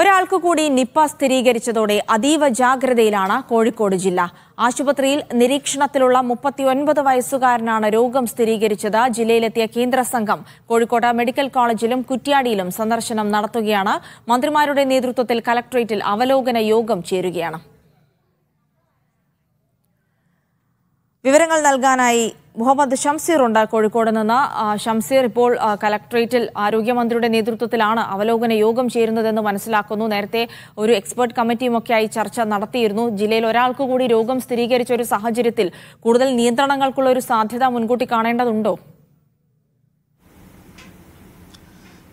ഒരാൾക്ക് കൂടി നിപ്പ സ്ഥിരീകരിച്ചതോടെ അതീവ ജാഗ്രതയിലാണ് കോഴിക്കോട് ജില്ല ആശുപത്രിയിൽ നിരീക്ഷണത്തിലുള്ള മുപ്പത്തിയൊൻപത് വയസ്സുകാരനാണ് രോഗം സ്ഥിരീകരിച്ചത് ജില്ലയിലെത്തിയ കേന്ദ്ര സംഘം കോഴിക്കോട് മെഡിക്കൽ കോളേജിലും കുറ്റ്യാടിയിലും സന്ദർശനം നടത്തുകയാണ് മന്ത്രിമാരുടെ നേതൃത്വത്തിൽ കലക്ട്രേറ്റിൽ അവലോകന യോഗം ചേരുകയാണ് വിവരങ്ങൾ നൽകാനായി മുഹമ്മദ് ഷംസീർ ഉണ്ട് കോഴിക്കോട് നിന്ന് ഷംസീർ ഇപ്പോൾ കലക്ട്രേറ്റിൽ ആരോഗ്യമന്ത്രിയുടെ നേതൃത്വത്തിലാണ് അവലോകന യോഗം ചേരുന്നതെന്ന് മനസ്സിലാക്കുന്നു നേരത്തെ ഒരു എക്സ്പെർട്ട് കമ്മിറ്റിയുമൊക്കെയായി ചർച്ച നടത്തിയിരുന്നു ജില്ലയിൽ ഒരാൾക്ക് കൂടി രോഗം സ്ഥിരീകരിച്ച ഒരു സാഹചര്യത്തിൽ കൂടുതൽ നിയന്ത്രണങ്ങൾക്കുള്ള ഒരു സാധ്യത മുൻകൂട്ടി കാണേണ്ടതുണ്ടോ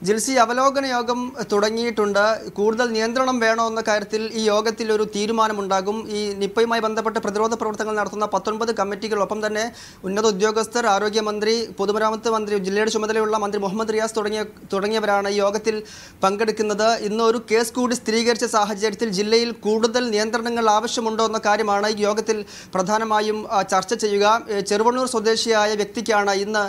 ജിൽസി അവലോകന യോഗം തുടങ്ങിയിട്ടുണ്ട് കൂടുതൽ നിയന്ത്രണം വേണോ എന്ന കാര്യത്തിൽ ഈ യോഗത്തിൽ ഒരു തീരുമാനമുണ്ടാകും ഈ നിപ്പയുമായി ബന്ധപ്പെട്ട് പ്രതിരോധ പ്രവർത്തനങ്ങൾ നടത്തുന്ന പത്തൊൻപത് കമ്മിറ്റികളൊപ്പം തന്നെ ഉന്നത ഉദ്യോഗസ്ഥർ ആരോഗ്യമന്ത്രി പൊതുമരാമത്ത് മന്ത്രി ജില്ലയുടെ ചുമതലയുള്ള മന്ത്രി മുഹമ്മദ് റിയാസ് തുടങ്ങിയ തുടങ്ങിയവരാണ് ഈ യോഗത്തിൽ പങ്കെടുക്കുന്നത് ഇന്ന് ഒരു കേസ് കൂടി സ്ഥിരീകരിച്ച സാഹചര്യത്തിൽ ജില്ലയിൽ കൂടുതൽ നിയന്ത്രണങ്ങൾ ആവശ്യമുണ്ടോ എന്ന കാര്യമാണ് ഈ യോഗത്തിൽ പ്രധാനമായും ചർച്ച ചെയ്യുക ചെറുവണ്ണൂർ സ്വദേശിയായ വ്യക്തിക്കാണ് ഇന്ന്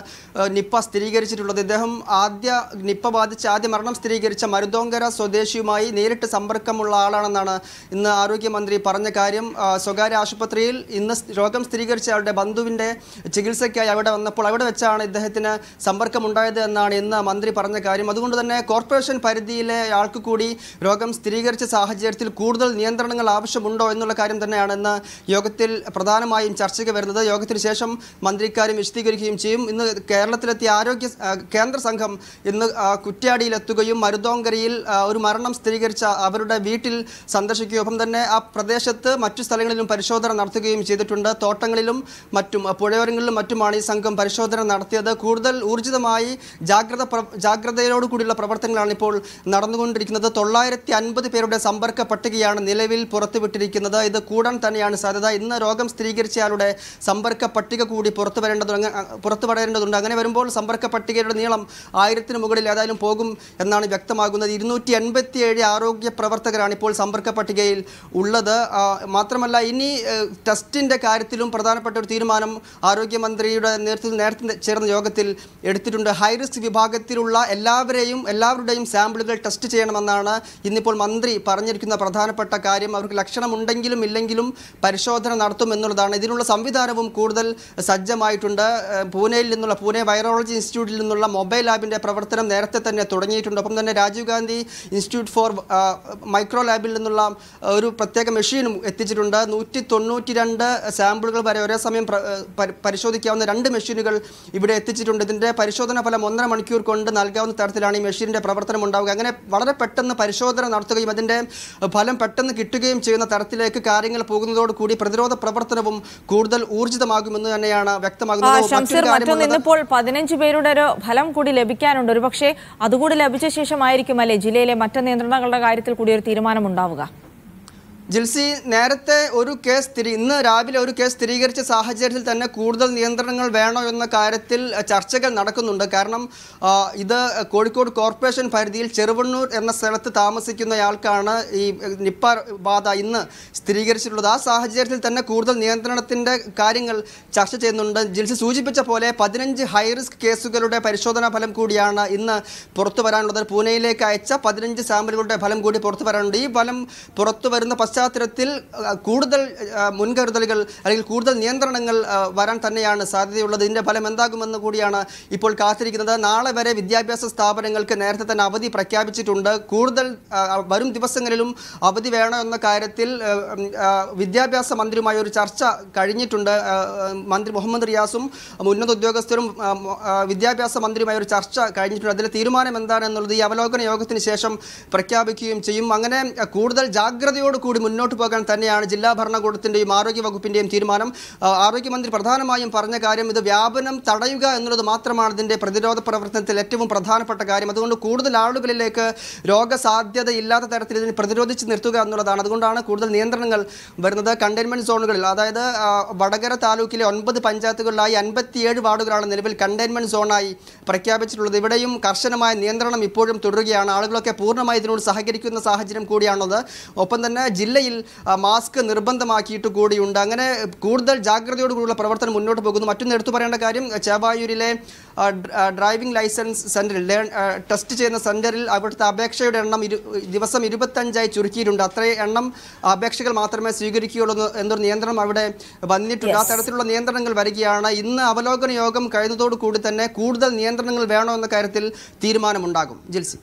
നിപ്പ സ്ഥിരീകരിച്ചിട്ടുള്ളത് ഇദ്ദേഹം ആദ്യ നിപ്പ ബാധിച്ച് ആദ്യ മരണം സ്ഥിരീകരിച്ച മരുതോങ്കര സ്വദേശിയുമായി നേരിട്ട് സമ്പർക്കമുള്ള ആളാണെന്നാണ് ഇന്ന് ആരോഗ്യമന്ത്രി പറഞ്ഞ കാര്യം സ്വകാര്യ ആശുപത്രിയിൽ ഇന്ന് രോഗം സ്ഥിരീകരിച്ച ആളുടെ ബന്ധുവിൻ്റെ ചികിത്സയ്ക്കായി അവിടെ വന്നപ്പോൾ അവിടെ വെച്ചാണ് ഇദ്ദേഹത്തിന് സമ്പർക്കമുണ്ടായത് എന്നാണ് ഇന്ന് മന്ത്രി പറഞ്ഞ കാര്യം അതുകൊണ്ട് തന്നെ കോർപ്പറേഷൻ പരിധിയിലെ ആൾക്ക് കൂടി രോഗം സ്ഥിരീകരിച്ച സാഹചര്യത്തിൽ കൂടുതൽ നിയന്ത്രണങ്ങൾ ആവശ്യമുണ്ടോ എന്നുള്ള കാര്യം തന്നെയാണ് ഇന്ന് യോഗത്തിൽ പ്രധാനമായും ചർച്ചയ്ക്ക് വരുന്നത് യോഗത്തിന് ശേഷം മന്ത്രി ഇക്കാര്യം വിശദീകരിക്കുകയും ചെയ്യും ഇന്ന് കേരളത്തിലെത്തിയ ആരോഗ്യ കേന്ദ്ര സംഘം ഇന്ന് കുറ്റ്യാടിയിലെത്തുകയും മരുതോങ്കരയിൽ ഒരു മരണം സ്ഥിരീകരിച്ച അവരുടെ വീട്ടിൽ സന്ദർശിക്കുകയും ഒപ്പം തന്നെ ആ പ്രദേശത്ത് മറ്റു സ്ഥലങ്ങളിലും പരിശോധന നടത്തുകയും ചെയ്തിട്ടുണ്ട് തോട്ടങ്ങളിലും മറ്റും പുഴയോരങ്ങളിലും മറ്റുമാണ് ഈ സംഘം പരിശോധന നടത്തിയത് കൂടുതൽ ഊർജിതമായി ജാഗ്രത ജാഗ്രതയോടുകൂടിയുള്ള പ്രവർത്തനങ്ങളാണ് ഇപ്പോൾ നടന്നുകൊണ്ടിരിക്കുന്നത് തൊള്ളായിരത്തി അൻപത് പേരുടെ സമ്പർക്ക പട്ടികയാണ് നിലവിൽ പുറത്തുവിട്ടിരിക്കുന്നത് ഇത് കൂടാൻ തന്നെയാണ് സാധ്യത ഇന്ന് രോഗം സ്ഥിരീകരിച്ചയാളുടെ സമ്പർക്ക പട്ടിക കൂടി പുറത്തു വരേണ്ടതുണ്ട് പുറത്തു വരേണ്ടതുണ്ട് അങ്ങനെ വരുമ്പോൾ സമ്പർക്ക പട്ടികയുടെ നീളം ആയിരത്തിന് മുകളിൽ ഏതായാലും പോകും എന്നാണ് വ്യക്തമാകുന്നത് ഇരുന്നൂറ്റി ഏഴ് ആരോഗ്യ പ്രവർത്തകരാണ് ഇപ്പോൾ സമ്പർക്ക പട്ടികയിൽ ഉള്ളത് മാത്രമല്ല ഇനി ടെസ്റ്റിൻ്റെ കാര്യത്തിലും പ്രധാനപ്പെട്ട ഒരു തീരുമാനം ആരോഗ്യമന്ത്രിയുടെ നേതൃത്വത്തിൽ നേരത്തെ ചേർന്ന യോഗത്തിൽ എടുത്തിട്ടുണ്ട് ഹൈറിസ്ക് വിഭാഗത്തിലുള്ള എല്ലാവരെയും എല്ലാവരുടെയും സാമ്പിളുകൾ ടെസ്റ്റ് ചെയ്യണമെന്നാണ് ഇന്നിപ്പോൾ മന്ത്രി പറഞ്ഞിരിക്കുന്ന പ്രധാനപ്പെട്ട കാര്യം അവർക്ക് ലക്ഷണമുണ്ടെങ്കിലും ഇല്ലെങ്കിലും പരിശോധന നടത്തുമെന്നുള്ളതാണ് ഇതിനുള്ള സംവിധാനവും കൂടുതൽ സജ്ജമായിട്ടുണ്ട് പൂനെയിൽ നിന്നുള്ള പൂനെ വൈറോളജി ഇൻസ്റ്റിറ്റ്യൂട്ടിൽ നിന്നുള്ള മൊബൈൽ ആപ്പിൻ്റെ പ്രവർത്തനം നേരത്തെ തന്നെ തുടങ്ങിയിട്ടുണ്ട് ഒപ്പം തന്നെ Rajiv Gandhi institute for micro ലാബിൽ നിന്നുള്ള ഒരു പ്രത്യേക മെഷീനും എത്തിച്ചിട്ടുണ്ട് നൂറ്റി തൊണ്ണൂറ്റി രണ്ട് സാമ്പിളുകൾ വരെ ഒരേ സമയം പരിശോധിക്കാവുന്ന രണ്ട് മെഷീനുകൾ ഇവിടെ എത്തിച്ചിട്ടുണ്ട് ഇതിൻ്റെ പരിശോധന ഫലം ഒന്നര മണിക്കൂർ കൊണ്ട് നൽകാവുന്ന തരത്തിലാണ് ഈ മെഷീനിൻ്റെ പ്രവർത്തനം ഉണ്ടാവുക അങ്ങനെ വളരെ പെട്ടെന്ന് പരിശോധന നടത്തുകയും അതിൻ്റെ ഫലം പെട്ടെന്ന് കിട്ടുകയും ചെയ്യുന്ന തരത്തിലേക്ക് കാര്യങ്ങൾ പോകുന്നതോടുകൂടി പ്രതിരോധ പ്രവർത്തനവും കൂടുതൽ ഊർജിതമാകുമെന്ന് തന്നെയാണ് വ്യക്തമാകുന്നത് മറ്റൊന്നിപ്പോൾ പതിനഞ്ച് പേരുടെ ഒരു ഫലം കൂടി ലഭിക്കാനുണ്ട് ഒരുപക്ഷെ അതുകൂടി ലഭിച്ച ശേഷമായിരിക്കും അല്ലേ ജില്ലയിലെ മറ്റ് നിയന്ത്രണങ്ങളുടെ കാര്യത്തിൽ കൂടി ഒരു തീരുമാനമുണ്ടാവുക ജിൽസി നേരത്തെ ഒരു കേസ് സ്ഥിരീ ഇന്ന് രാവിലെ ഒരു കേസ് സ്ഥിരീകരിച്ച സാഹചര്യത്തിൽ തന്നെ കൂടുതൽ നിയന്ത്രണങ്ങൾ വേണോ എന്ന കാര്യത്തിൽ ചർച്ചകൾ നടക്കുന്നുണ്ട് കാരണം ഇത് കോഴിക്കോട് കോർപ്പറേഷൻ പരിധിയിൽ ചെറുവണ്ണൂർ എന്ന സ്ഥലത്ത് താമസിക്കുന്നയാൾക്കാണ് ഈ നിപ്പ ബാധ ഇന്ന് സ്ഥിരീകരിച്ചിട്ടുള്ളത് ആ സാഹചര്യത്തിൽ തന്നെ കൂടുതൽ നിയന്ത്രണത്തിൻ്റെ കാര്യങ്ങൾ ചർച്ച ചെയ്യുന്നുണ്ട് ജിൽസി സൂചിപ്പിച്ച പോലെ പതിനഞ്ച് ഹൈറിസ്ക് കേസുകളുടെ പരിശോധനാ ഫലം കൂടിയാണ് ഇന്ന് പുറത്തു വരാനുള്ളത് പൂനെയിലേക്ക് അയച്ച പതിനഞ്ച് സാമ്പിളുകളുടെ ഫലം കൂടി പുറത്തു വരാനുണ്ട് ഈ ഫലം പുറത്തു വരുന്ന പശ്ചാത്തലം പശ്ചാത്തലത്തിൽ കൂടുതൽ മുൻകരുതലുകൾ അല്ലെങ്കിൽ കൂടുതൽ നിയന്ത്രണങ്ങൾ വരാൻ തന്നെയാണ് സാധ്യതയുള്ളത് ഇതിൻ്റെ ഫലം എന്താകുമെന്ന് കൂടിയാണ് ഇപ്പോൾ കാത്തിരിക്കുന്നത് നാളെ വരെ വിദ്യാഭ്യാസ സ്ഥാപനങ്ങൾക്ക് നേരത്തെ തന്നെ അവധി പ്രഖ്യാപിച്ചിട്ടുണ്ട് കൂടുതൽ വരും ദിവസങ്ങളിലും അവധി വേണം എന്ന കാര്യത്തിൽ വിദ്യാഭ്യാസ മന്ത്രിയുമായി ഒരു ചർച്ച കഴിഞ്ഞിട്ടുണ്ട് മന്ത്രി മുഹമ്മദ് റിയാസും ഉന്നത ഉദ്യോഗസ്ഥരും വിദ്യാഭ്യാസ മന്ത്രിയുമായി ഒരു ചർച്ച കഴിഞ്ഞിട്ടുണ്ട് അതിലെ തീരുമാനം എന്താണെന്നുള്ളത് ഈ അവലോകന യോഗത്തിന് ശേഷം പ്രഖ്യാപിക്കുകയും ചെയ്യും അങ്ങനെ കൂടുതൽ ജാഗ്രതയോടുകൂടി മുന്നോട്ട് പോകാൻ തന്നെയാണ് ജില്ലാ ഭരണകൂടത്തിൻ്റെയും ആരോഗ്യവകുപ്പിൻ്റെയും തീരുമാനം ആരോഗ്യമന്ത്രി പ്രധാനമായും പറഞ്ഞ കാര്യം ഇത് വ്യാപനം തടയുക എന്നുള്ളത് മാത്രമാണ് ഇതിൻ്റെ പ്രതിരോധ പ്രവർത്തനത്തിൽ ഏറ്റവും പ്രധാനപ്പെട്ട കാര്യം അതുകൊണ്ട് കൂടുതൽ ആളുകളിലേക്ക് രോഗസാധ്യത ഇല്ലാത്ത തരത്തിൽ ഇതിനെ പ്രതിരോധിച്ച് നിർത്തുക എന്നുള്ളതാണ് അതുകൊണ്ടാണ് കൂടുതൽ നിയന്ത്രണങ്ങൾ വരുന്നത് കണ്ടെയ്ൻമെന്റ് സോണുകളിൽ അതായത് വടകര താലൂക്കിലെ ഒൻപത് പഞ്ചായത്തുകളിലായി അൻപത്തിയേഴ് വാർഡുകളാണ് നിലവിൽ കണ്ടെയ്ൻമെൻറ്റ് സോണായി പ്രഖ്യാപിച്ചിട്ടുള്ളത് ഇവിടെയും കർശനമായ നിയന്ത്രണം ഇപ്പോഴും തുടരുകയാണ് ആളുകളൊക്കെ പൂർണ്ണമായി ഇതിനോട് സഹകരിക്കുന്ന സാഹചര്യം കൂടിയാണുള്ളത് ഒപ്പം തന്നെ ജില്ല ജില്ലയിൽ മാസ്ക് നിർബന്ധമാക്കിയിട്ട് കൂടിയുണ്ട് അങ്ങനെ കൂടുതൽ ജാഗ്രതയോടുകൂടിയുള്ള പ്രവർത്തനം മുന്നോട്ട് പോകുന്നു മറ്റൊന്ന് എടുത്തു പറയേണ്ട കാര്യം ചേവായൂരിലെ ഡ്രൈവിംഗ് ലൈസൻസ് സെൻറ്ററിൽ ടെസ്റ്റ് ചെയ്യുന്ന സെൻറ്ററിൽ അവിടുത്തെ അപേക്ഷയുടെ എണ്ണം ഇരു ദിവസം ഇരുപത്തഞ്ചായി ചുരുക്കിയിട്ടുണ്ട് അത്രയും എണ്ണം അപേക്ഷകൾ മാത്രമേ സ്വീകരിക്കുകയുള്ളൂ എന്നൊരു നിയന്ത്രണം അവിടെ വന്നിട്ടുണ്ട് ആ തരത്തിലുള്ള നിയന്ത്രണങ്ങൾ വരികയാണ് ഇന്ന് അവലോകന യോഗം കഴിഞ്ഞതോടുകൂടി തന്നെ കൂടുതൽ നിയന്ത്രണങ്ങൾ വേണോ എന്ന കാര്യത്തിൽ തീരുമാനമുണ്ടാകും ജിൽസി